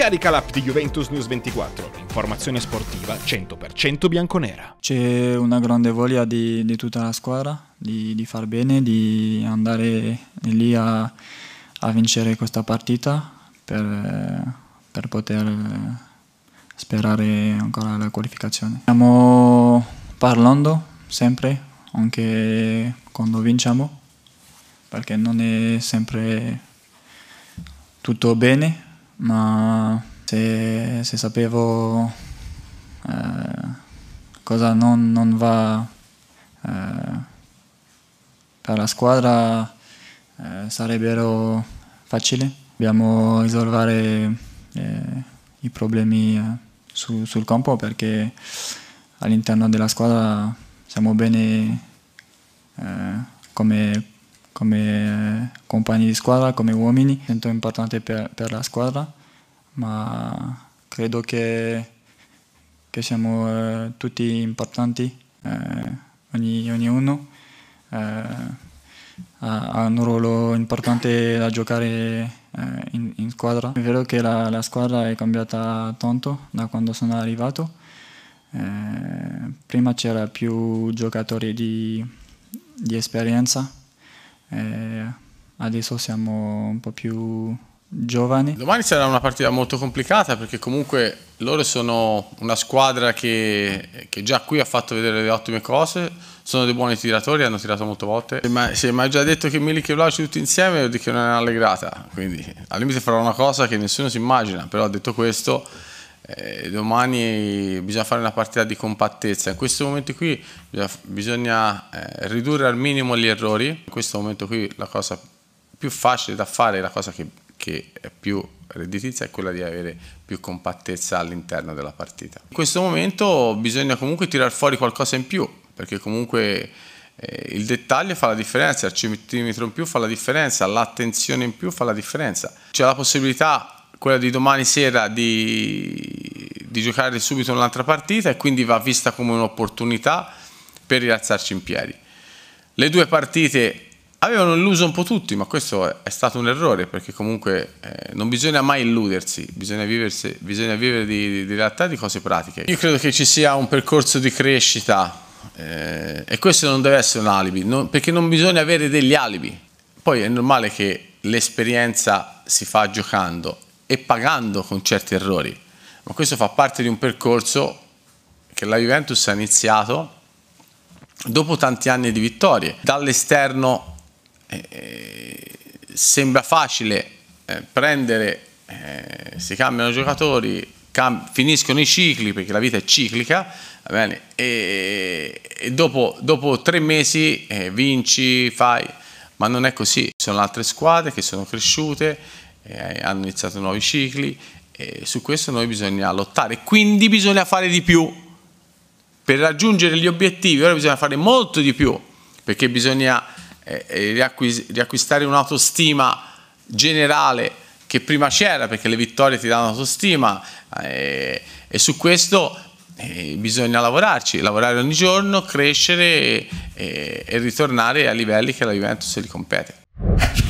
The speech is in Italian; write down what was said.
Scarica l'app di Juventus News 24, informazione sportiva 100% bianconera. C'è una grande voglia di, di tutta la squadra di, di, far bene, di andare lì a, a vincere questa partita per, per, poter sperare ancora la qualificazione. Stiamo parlando sempre, anche quando vinciamo, perché non è sempre tutto bene ma se, se sapevo eh, cosa non, non va eh, per la squadra eh, sarebbero facili. Dobbiamo risolvere eh, i problemi eh, su, sul campo perché all'interno della squadra siamo bene come come compagni di squadra, come uomini, sento importante per, per la squadra, ma credo che, che siamo eh, tutti importanti, eh, ogni, ognuno eh, ha, ha, un ruolo importante da giocare eh, in, in, squadra. È vero che la, la, squadra è cambiata tanto da quando sono arrivato, eh, prima c'era più giocatori di, di esperienza eh, adesso siamo un po' più giovani. Domani sarà una partita molto complicata perché comunque loro sono una squadra che, che già qui ha fatto vedere le ottime cose, sono dei buoni tiratori, hanno tirato molte volte. si è mai già detto che Milik e Vlaovic tutti insieme, o di che non è un'allegrata, quindi al limite farò una cosa che nessuno si immagina, però detto questo eh, domani bisogna fare una partita di compattezza. In questo momento qui bisogna, eh, ridurre al minimo gli errori. In questo momento qui la cosa più facile da fare, la cosa che, che è più redditizia è quella di avere più compattezza all'interno della partita. In questo momento bisogna comunque tirar fuori qualcosa in più, perché comunque eh, il dettaglio fa la differenza, il centimetro in più fa la differenza, l'attenzione in più fa la differenza. C'è la possibilità, quella di domani sera, di di giocare subito un'altra partita e quindi va vista come un'opportunità per rialzarci in piedi. Le due partite avevano illuso un po' tutti, ma questo è stato un errore perché comunque eh, non bisogna mai illudersi, bisogna, viversi, bisogna vivere di, di, di, realtà, di cose pratiche. Io credo che ci sia un percorso di crescita eh, e questo non deve essere un alibi, non, perché non bisogna avere degli alibi. Poi è normale che l'esperienza si fa giocando e pagando con certi errori ma questo fa parte di un percorso che la Juventus ha iniziato dopo tanti anni di vittorie. Dall'esterno eh, eh sembra facile eh, prendere, eh, si cambiano giocatori, cam- finiscono i cicli perché la vita è ciclica, e, e dopo, dopo, tre mesi eh, vinci, fai, ma non è così. Ci sono altre squadre che sono cresciute, eh, hanno iniziato nuovi cicli e su questo noi bisogna lottare, quindi bisogna fare di più. Per raggiungere gli obiettivi ora bisogna fare molto di più, perché bisogna eh, eh riacquist riacquistare un'autostima generale che prima c'era, perché le vittorie ti danno autostima eh, e su questo eh, bisogna lavorarci, lavorare ogni giorno, crescere e, eh, e, e ritornare a livelli che la Juventus li compete.